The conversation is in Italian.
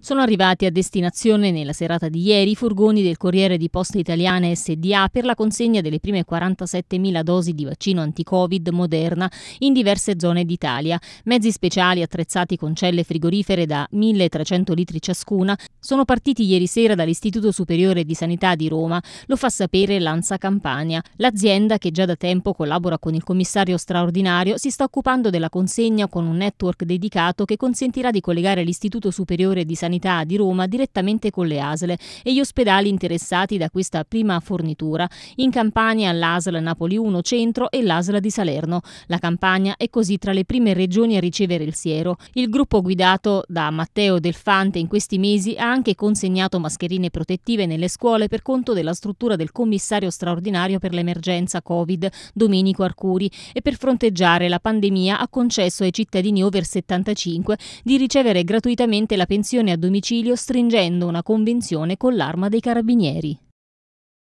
Sono arrivati a destinazione nella serata di ieri i furgoni del Corriere di Poste Italiane SDA per la consegna delle prime 47.000 dosi di vaccino anti-Covid Moderna in diverse zone d'Italia. Mezzi speciali attrezzati con celle frigorifere da 1.300 litri ciascuna sono partiti ieri sera dall'Istituto Superiore di Sanità di Roma, lo fa sapere Lanza Campania. L'azienda, che già da tempo collabora con il commissario straordinario, si sta occupando della consegna con un network dedicato che consentirà di collegare l'Istituto Superiore di Sanità Sanità di Roma direttamente con le ASLE e gli ospedali interessati da questa prima fornitura. In Campania l'ASL Napoli 1 Centro e l'ASL di Salerno. La Campania è così tra le prime regioni a ricevere il siero. Il gruppo guidato da Matteo Delfante in questi mesi ha anche consegnato mascherine protettive nelle scuole per conto della struttura del commissario straordinario per l'emergenza Covid, Domenico Arcuri, e per fronteggiare la pandemia ha concesso ai cittadini over 75 di ricevere gratuitamente la pensione a domicilio stringendo una convenzione con l'arma dei carabinieri.